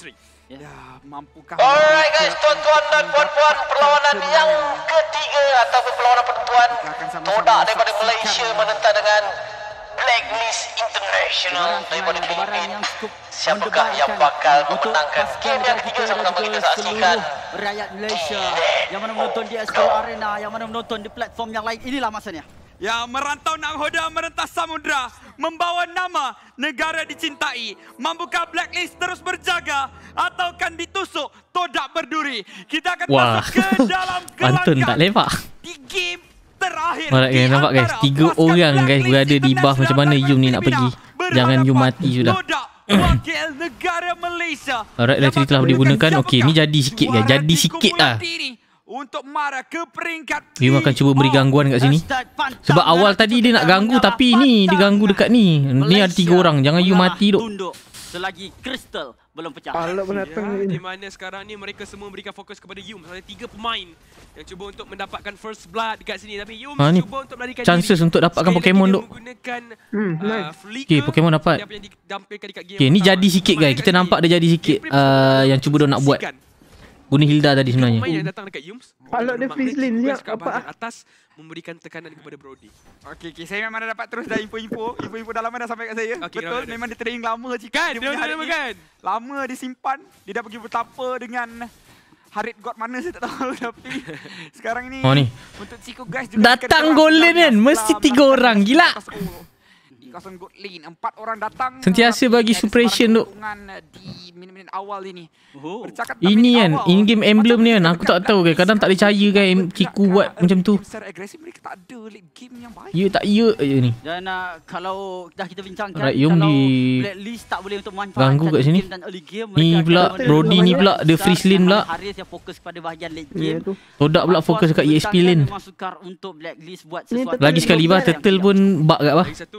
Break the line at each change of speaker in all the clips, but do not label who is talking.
3. Yeah. Ya, mampukah Alright guys, tuan-tuan dan puan-puan, perlawanan yang
ketiga atau perlawanan perempuan Todak daripada Malaysia menentang dengan Blacklist International daripada Filipina. Siapakah yang bakal
memenangkan game yang ketiga sama-sama kita saksikan? Rakyat Malaysia yang mana menonton di Astro Arena, yang mana menonton di platform yang lain, inilah masanya yang merantau nak hoda merentas samudra
membawa nama negara dicintai membuka blacklist terus berjaga atau kan ditusuk
todak berduri kita akan Wah. masuk ke dalam kelangkaan di game terakhir Marah, di nampak guys tiga orang guys berada di bawah macam mana Yum ni nak pergi jangan Yum mati sudah wakil Alright, dah cerita lah digunakan Okay, ni jadi sikit guys Jadi sikit lah untuk mara ke peringkat Dia akan cuba beri gangguan kat sini Sebab awal tadi dia nak ganggu Tapi ni dia ganggu dekat ni Ni ada tiga orang Jangan you mati duk
Selagi kristal belum pecah
Alok pun datang ya, Di mana sekarang ni mereka semua berikan fokus kepada Yum Ada tiga pemain
Yang cuba untuk mendapatkan first blood dekat sini Tapi Yum ha, cuba untuk melarikan chances diri Chances untuk dapatkan Pokemon duk hmm, uh, Okay Pokemon dapat Okay ni jadi sikit guys Kita nampak dia jadi sikit uh, Yang cuba dia nak buat Guna Hilda tadi sebenarnya. Pemain
yang datang dekat Yums. Kalau dia Fizzlin dia apa? Ah? Atas memberikan tekanan kepada Brody. Okey okey saya memang dah dapat terus dah info-info. Info-info dalam dah sampai kat saya. Okay, Betul kira-kira. memang dia training lama cik. Kan? Dia, dia, dia, kan? Lama disimpan. Dia dah pergi bertapa dengan Harit God mana saya tak tahu tapi sekarang
ni. oh, ni. untuk
Ciko guys datang golden kan
mesti tiga orang gila. Atas, oh sentiasa bagi suppression tu eh, di minit-minit awal ini ini kan in game emblem ni kan aku tak tahu ke kan, kadang tak percaya ke kiku buat macam tu secara
tak ada late ya
tak ya je ni
dan kalau dah kita bincangkan kalau blacklist tak boleh untuk manfaat ganggu kat sini ni pula brody ni pula dia freeze lane pula fokus kepada bahagian late todak pula fokus kat exp lane lagi sekali bah turtle
pun bug kat bah satu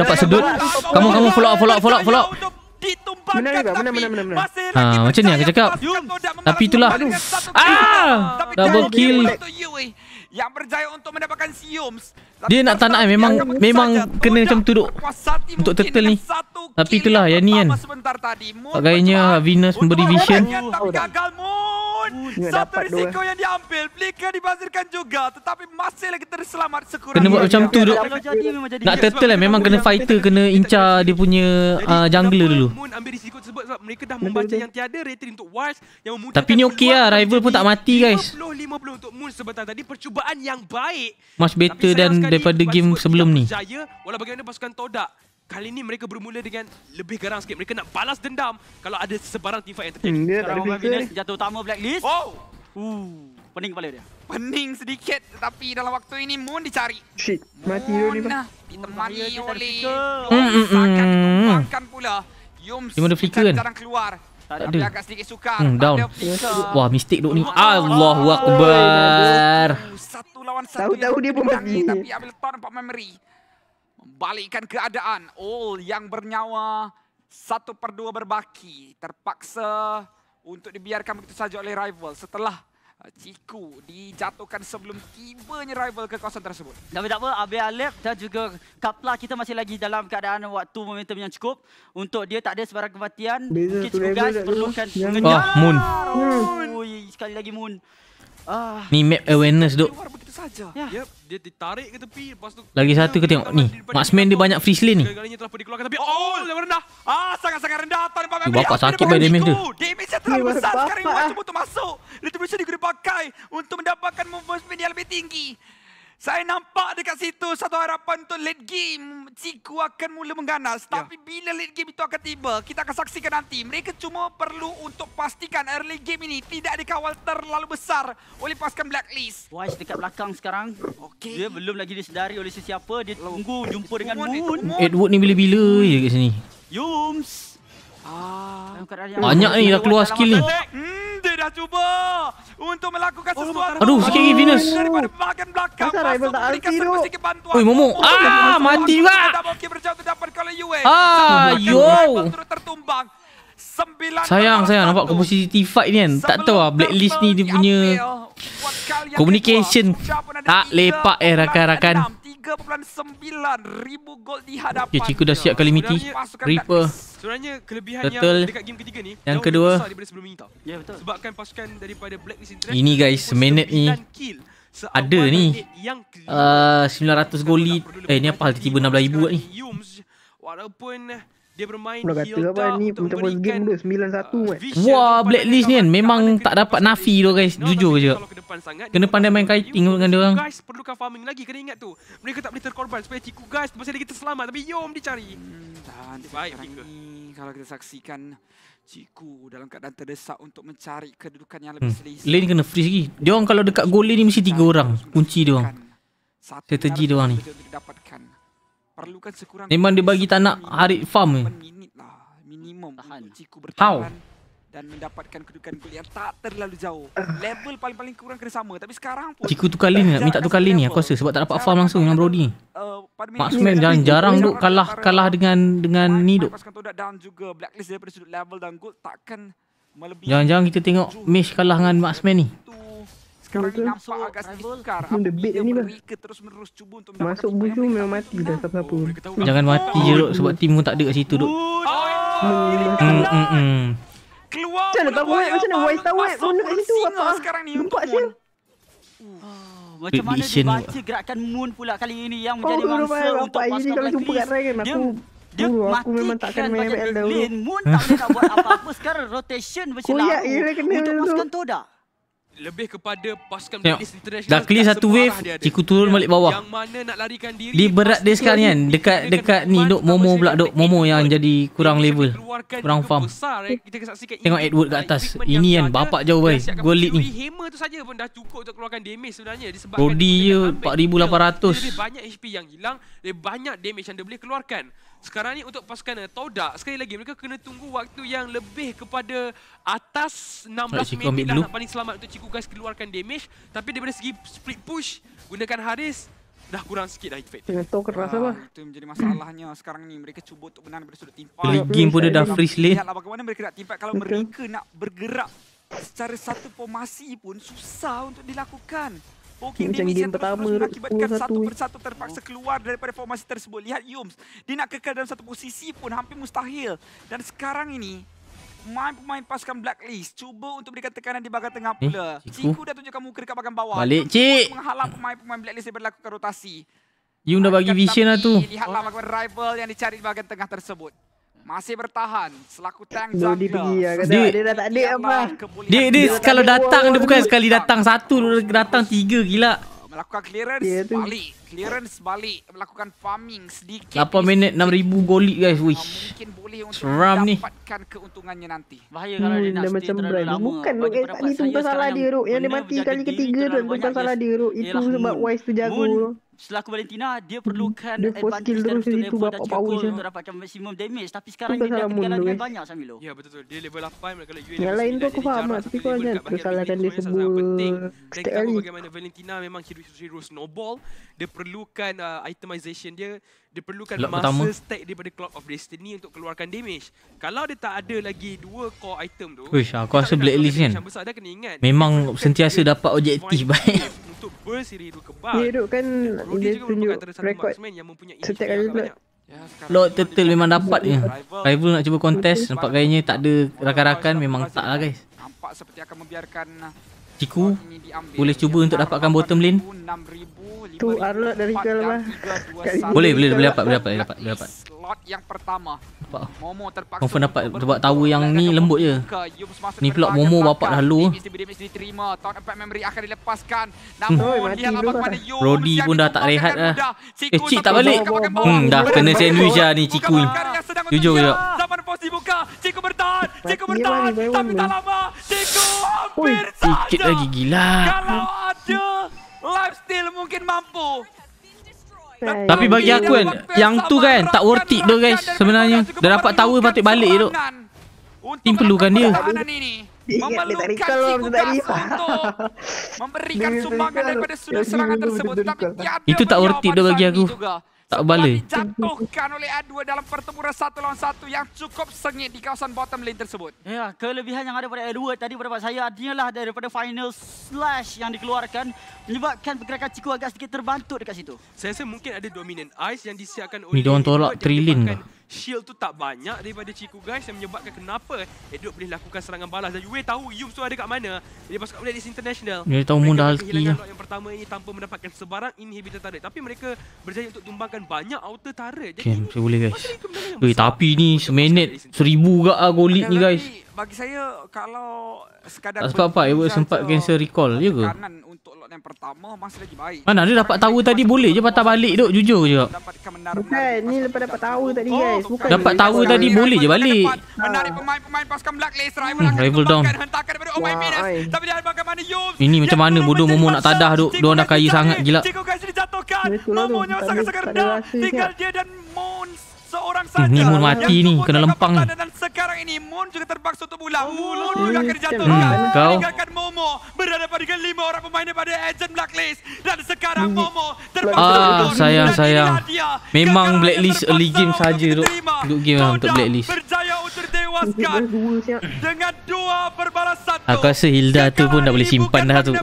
dapat sedut, Kamu kamu follow follow follow follow. Ha macam ni aku cakap. Tapi itulah. Ah double kill. Eh. Yang berjaya untuk mendapatkan siums. Dia nak tak nak eh. memang memang kena macam duduk untuk turtle ni. Tapi itulah yang ni kan. Pakainya Venus memberi vision.
Satu risiko dua. yang diambil Flicker dibazirkan juga Tetapi masih lagi terselamat sekurang Kena buat macam tu Nak turtle lah Memang kena fighter
Kena incar dia punya uh, jungler dulu Tapi ni okey lah Rival pun tak mati guys 50 untuk Moon sebentar tadi Percubaan yang baik Much better dan Daripada game sebelum ni
Kali ini mereka bermula dengan lebih garang sikit. Mereka nak balas dendam kalau ada sebarang teamfight yang terjadi. Hmm, Sekarang Mobile Venus
jatuh utama Blacklist. Wow! Uh, pening kepala dia.
Pening sedikit tetapi dalam waktu ini Moon dicari. Shit, mati lah Moon dia nah, ni. Ditemani dia oleh Yom
mm, mm, mm. sakan pula. Yom sekitar jarang keluar. Tak ada. Hmm, agak sedikit sukar. Hmm, down. Yes. Wah, mistake duk ni. Allahuakbar. Oh, oh,
Satu lawan satu. Tahu-tahu dia pun mati. Tapi ambil tahu nampak memory balikkan keadaan. All yang bernyawa, satu per dua berbaki. Terpaksa untuk dibiarkan begitu saja oleh rival setelah uh, Ciku dijatuhkan sebelum
tibanya rival ke kawasan tersebut. Tapi tak apa, Abi Alep dan juga Kapla kita masih lagi dalam keadaan waktu momentum yang cukup. Untuk dia tak ada sebarang kematian. Mungkin juga guys perlukan mengenyar. Oh, ah, moon. Oh, sekali lagi Moon.
Ah. Ni map awareness duk.
Ya. tu.
Lagi satu ke tengok ni. Marksman dia banyak free slay ni.
Gagalnya telah dikeluarkan tapi oh lebih rendah.
Ah, sangat-sangat rendah tadi Pak Bapak sakit bagi damage dia.
dia terlalu ah? besar sekarang waktu butuh masuk. Itu bisa digunakan untuk mendapatkan movement speed lebih tinggi. Saya nampak dekat situ satu harapan untuk late game Ciku akan mula mengganas. Yeah. Tapi bila late game itu akan tiba, kita akan saksikan nanti. Mereka cuma perlu untuk pastikan early game ini tidak dikawal terlalu besar oleh pasukan Blacklist. Wise dekat
belakang sekarang. Okay. Dia belum lagi disedari oleh sesiapa. Dia tunggu jumpa dengan Moon. Moon.
Edward ni bila-bila je kat sini.
Yums. Ah. Banyak ni dah keluar skill ni.
Hmm dah cuba
untuk melakukan oh, sesuatu. Oh, aduh, sikit lagi Venus.
Oh, Oi, Momo. Ah, ah mati juga. Ah, yo. Sayang, sayang nampak komposisi posisi T5 ni kan. Sebelum tak tahu lah blacklist ni dia punya communication tak lepak eh rakan-rakan. 3.9 ribu di hadapan. Okay, Cikgu dah siapkan limiti. Reaper. Sebenarnya kelebihan betul. yang dekat game ketiga ni Yang kedua
ini ya, Sebabkan pasukan daripada Blacklist
Interact Ini guys minit ni Ada ni 900 ah, gol Eh ni apa hal tiba-tiba 16,000 kat ni
dia bermain heel apa ni untuk macam game dia 91 uh, eh? wah blacklist ni kan
memang tak dapat nafi tu guys jujur je kena pandai main kiting dengan dia orang
guys perlu farming lagi kena ingat tu mereka tak boleh terkorban supaya cikgu guys masih kita selamat, tapi yom
dicari dan hmm, baik ni kalau kita saksikan Ciku dalam keadaan terdesak untuk mencari kedudukan yang lebih hmm,
selesa. Lane kena freeze lagi. Dia orang kalau dekat goal ni mesti tiga orang. Kunci dia orang. Strategi dia orang ni
perlukan sekurang memang dia bagi tanah
hari farm ni lah.
minimum tahan bertahan How? dan mendapatkan kedudukan gol yang tak terlalu jauh level paling-paling kurang kena sama tapi sekarang pun
ciku tukar lane nak minta tukar lane ni aku rasa sebab tak dapat farm langsung dengan brody eh, ni maksudnya jangan jarang duk kalah kalah dengan dengan ni duk
dan juga blacklist daripada sudut level dan gold takkan
Jangan-jangan kita tengok Mesh kalah dengan Maxman ni
sekarang ni nampak agak sikit hmm, Apa dia ni lah. terus menerus cuba untuk Masuk bush memang mati dah siapa-siapa
oh, Jangan mati je Rok sebab timu tak ada kat situ duk oh,
hmm, hmm, Keluar Macam mana tahu web? Macam mana ya voice tahu web? Mana kat situ apa? Lah nampak je oh.
macam mana dia baca gerakan Moon pula kali ini yang menjadi mangsa untuk pasukan Black Ini kalau jumpa kat Ryan aku dia Uru, aku memang takkan main ML dahulu. Moon tak boleh nak buat apa-apa sekarang rotation macam lalu. Untuk pasukan toda
lebih kepada pasukan
Tengok. Malaysia International dah clear satu wave Cikgu turun balik bawah yang mana nak larikan diri di berat dia sekarang kan dekat dekat ni dok momo pula dok momo yang jadi kurang level kurang farm eh. Tengok Edward kat lah, atas ini kan bapak jauh wei gua lead ni
hammer tu saja pun dah cukup untuk keluarkan damage sebenarnya disebabkan dia
4800
banyak HP yang hilang lebih banyak damage yang dia boleh keluarkan sekarang ni untuk pasukan Todak sekali lagi mereka kena tunggu waktu yang lebih kepada
atas
16 minit dah nak paling
selamat untuk Cikgu guys keluarkan damage tapi daripada segi split push gunakan Haris dah kurang sikit dah effect. Ah, itu kerasa lah. Itu menjadi masalahnya sekarang ni mereka cuba untuk benar daripada sudut timpa. Game pun dah freeze lane. Lihatlah bagaimana mereka nak timpa kalau mereka nak bergerak secara satu formasi pun susah untuk dilakukan. Okey, macam game pertama terus mengakibatkan satu, satu persatu terpaksa keluar daripada formasi tersebut. Lihat Yums, dia nak kekal dalam satu posisi pun hampir mustahil. Dan sekarang ini, pemain-pemain pasukan Blacklist cuba untuk berikan tekanan di bahagian tengah eh, pula. Eh, cikgu. cikgu dah tunjukkan muka dekat bahagian bawah. Balik, Cik. Menghalang pemain-pemain Blacklist yang berlakukan rotasi.
Yum dah bagi vision lah tu.
Lihatlah oh. rival yang dicari di bahagian tengah tersebut masih bertahan selaku tank jungler. Lah
dia, dia, dia dah tak ada apa. kalau datang dia bukan sekali datang satu, datang tiga gila.
Melakukan clearance balik clearance balik melakukan farming sedikit
8 minit 6000 golit guys wish seram ni
dapatkan keuntungannya nanti bahaya kalau hmm, dia nak stay terlalu lama bukan bukan tak ni tumpah salah dia ruk yang dia mati kali ketiga tu tumpah salah dia ruk itu sebab wise tu jago Selaku Valentina, dia hmm. perlukan dia advantage skill dari skill itu dan juga power untuk dapatkan maksimum damage. Tapi sekarang ni dia tinggal dengan banyak Samilo. Ya, betul betul. Dia level 8. Kalau Yang lain
tu aku faham lah. Tapi kau jangan tersalahkan dia sebuah stay early.
Bagaimana Valentina memang
hero-hero snowball. Dia perlukan uh, itemization dia dia perlukan Lock masa pertama. stack daripada clock of destiny untuk keluarkan damage kalau dia tak ada lagi dua core item tu
wish aku rasa blacklist kan memang sentiasa dapat objektif baik
untuk burst diri tu kebal dia duduk kan dia, tunjuk record satu yang setiap kali
Ya, Lord Turtle memang dapat je Rival nak cuba kontes Nampak gayanya tak ada rakan-rakan Memang tak lah guys Nampak seperti akan membiarkan Ciku boleh cuba untuk dapatkan bottom lane tu arlot dari kelah boleh boleh boleh dapat boleh dapat dapat dapat slot
yang pertama momo terpaksa confirm
dapat sebab tower yang ni lembut je ni pula momo bapak dah hmm. lu
lah. rodi pun dah
tak rehat lah. dah eh cik tak balik hmm dah kena sandwich dah ni ciku jujur je
Ciku bertahan, Ciku bertahan, lah tapi tak lama
hampir Ui, sikit lagi gila. Kalau ada
lifestyle mungkin mampu. Tapi bagi aku kan
yang tu kan tak worth it tu guys sebenarnya. Dah dapat tower patik balik tu. Tim perlukan dia.
memberikan sumbangan daripada sudut serangan tersebut.
Itu tak worth it dah bagi aku. Tak balik.
Jatuhkan oleh A2 dalam
pertempuran satu lawan satu yang cukup sengit di kawasan bottom lane tersebut. Ya, kelebihan yang ada pada A2 tadi pada saya adalah daripada final slash yang dikeluarkan menyebabkan pergerakan Ciku agak sedikit terbantut dekat situ. Saya rasa mungkin ada dominant ice yang disiapkan oleh Ni dia orang
tolak trilin ke?
shield tu tak banyak daripada Chiku guys yang menyebabkan kenapa Edok eh, boleh lakukan serangan balas dan Yue tahu Yum tu ada kat mana dia pasukan Red Ace International dia tahu mudah lagi yang pertama ini tanpa mendapatkan sebarang inhibitor turret tapi mereka
berjaya untuk tumbangkan banyak outer turret jadi okay, saya boleh guys Ui, tapi ni seminit seribu gak ah golit ni guys
bagi saya kalau
sekadar tak sebab apa Edward sempat cancel recall je ke kanan untuk lot yang pertama masih lagi baik mana dia dapat tahu tadi boleh je patah balik duk jujur je benar Bukan, ni lepas dapat tahu tadi
oh, guys Bukan Dapat tahu tadi boleh je balik
Menarik pemain-pemain pasukan Black Lace hmm, Rival Rival down
Hentakan
Ini macam mana bodoh Momo nak tadah duk Dia orang dah kaya sangat gila Cikgu ini
jatuhkan eh,
Moon mati ni, kena lempang ni. Oh, Kau. Momo berhadapan dengan lima orang
pemain daripada Agent Blacklist dan sekarang hmm. Momo terpaksa ah, sayang
sayang memang Blacklist early game saja tu good game untuk Blacklist berjaya
untuk tewaskan dengan dua
berbalas aku rasa Hilda tu pun dah boleh simpan dah tu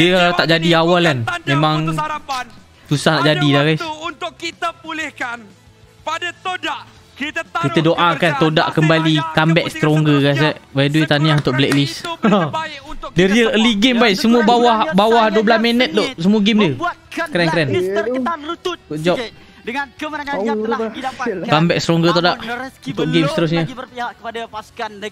dia tak jadi awal kan memang susah nak jadi dah guys untuk
kita pulihkan pada
todak kita doakan Todak kembali comeback stronger guys. By the way tahniah untuk Blacklist. Ha. dia real early game baik semua bawah bawah 12 minit tu semua game dia. Keren keren. Good job. Dengan
kemenangan yang telah didapatkan. Comeback
stronger Todak untuk game seterusnya.